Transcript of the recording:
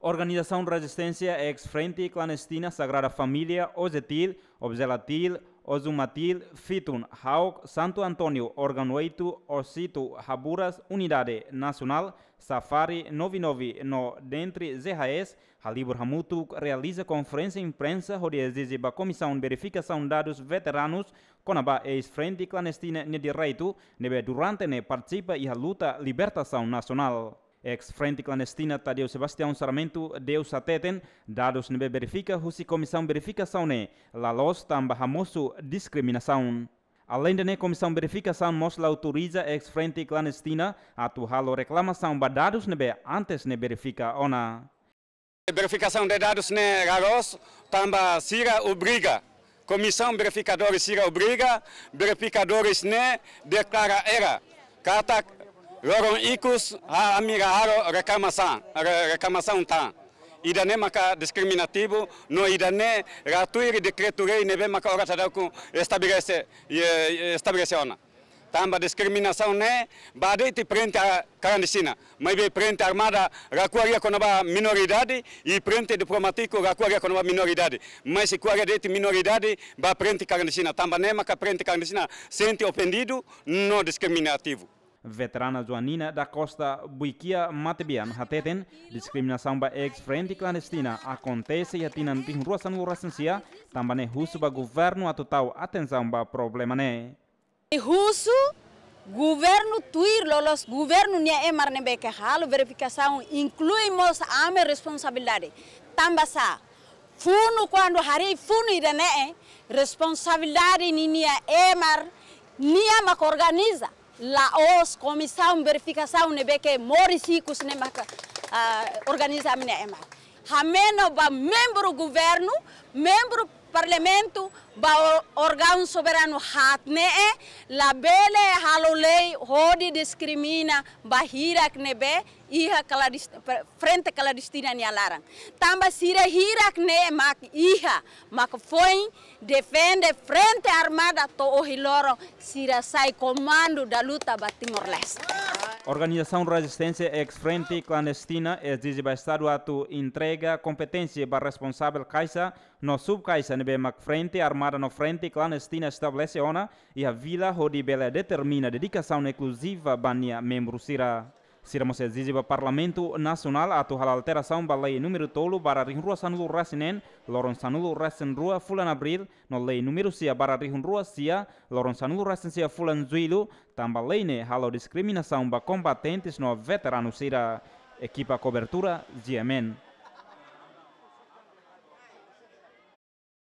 Organização Resistência Ex-Frente Clandestina Sagrada Família, Ozetil, Obzelatil, Ozumatil, Fitun, Hauk, Santo Antônio, Órgão 8, Ocito, Raburas, Unidade Nacional, Safari 99, no Dentre ZHS, Halibur Hamutu realiza conferência imprensa onde exige a Comissão Verificação Dados Veteranos, Conaba ex-frente clandestina de direito, durante ne participa e a luta libertação nacional ex Frente Clandestina Tadeu Sebastião Sarmento deu sateten, dados nebe verifica husi comissão verificação ne, la los tamba hamosu discriminação. Além de ne comissão verificação mostra autoriza ex Frente Clandestina a halo reclamação ba dados nebe antes ne verifica ona. Verificação de dados ne raros tamba sira obriga. Comissão verificadores sira obriga, verificadores ne declara era. Kata roron ikus ha amiga haro reclamação reclamação tá idane maka discriminativo no idane ratuir decreto rei neve maka ora tadaku estabelece estabelece ona tamba discriminação né bade te frente a clandestina mas be frente armada rakuaria com minoridade e frente diplomático rakuaria com minoridade mas se kuaria de minoridade ba frente clandestina tamba né maka frente clandestina sente ofendido no discriminativo Veterana Joanina da Costa Buiquia Matebian Hateten, discriminação ba ex-friend clandestina acontece e atinan tin ruasan também tambane é russo ba governo a total atenção ba problema né. É russo governo tuir lolos governo nia emar é né, marne a halo verificação inclui a ame responsabilidade. Tambasa funo quando hari funo irene eh, responsabilidade ninia emar nia organiza laos comissão verificação nebeke morisikus ne maka uh, ah, organizam ne ema hamena ba membro governo membro Parlamento, ba organ soberano hatnee labele halolei hodi discrimina bahirak knebe, iha kaladist, frente clandestina ni alaran tamba sira hirak kne mak iha mak foi defende frente armada to ohiloro sira sai comando da luta ba Timor Leste Organização Resistência Ex-Frente Clandestina exige é do Estado ato entrega competência para responsável Caixa no subcaixa nível Frente Armada no Frente Clandestina estabelece ONA e a Vila Rodibela determina dedicação exclusiva bania membro Sira. Siramos exigiba Parlamento Nacional a tohal alteração da lei número tolo para rinrua sanudo rasinen, loron sanudo rasen rua fulan abril, no lei número sia para rinrua sia, loron sanudo rasen sia fulan zuilu, tamba lei ne halo discriminação ba combatentes no veterano sira equipa cobertura GMN.